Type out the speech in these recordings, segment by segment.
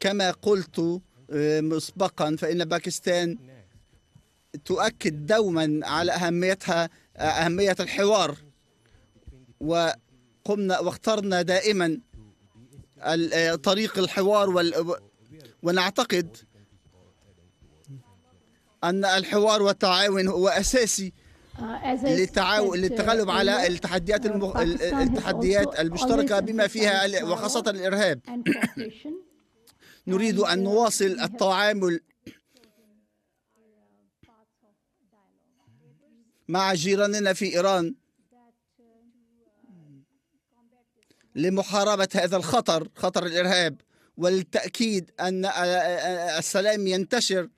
كما قلت آه، مسبقا فإن باكستان تؤكد دوما على أهميتها آه، أهمية الحوار وقمنا واخترنا دائما آه، طريق الحوار وال... ونعتقد أن الحوار والتعاون هو أساسي uh, للتعاون للتغلب على uh, التحديات uh, المخ... التحديات المشتركة بما فيها وخاصة الإرهاب نريد أن نواصل التعامل مع جيراننا في إيران لمحاربة هذا الخطر خطر الإرهاب وللتأكيد أن السلام ينتشر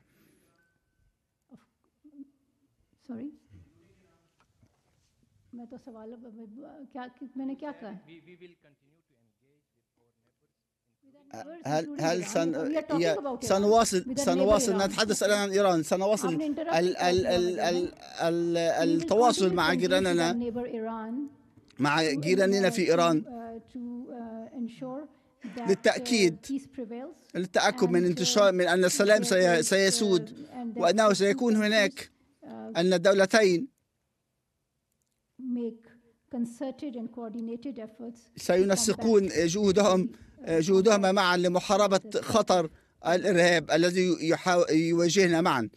هل هل سن سنواصل سنواصل نتحدث الان عن ايران سنواصل ال ال ال ال ال التواصل مع جيراننا مع uh, جيراننا في uh, ايران uh, للتأكيد للتأكد من انتشار من أن السلام سيسود وأنه سيكون هناك أن الدولتين سينسقون جهودهم جهودهم معا لمحاربة خطر الإرهاب الذي يواجهنا معا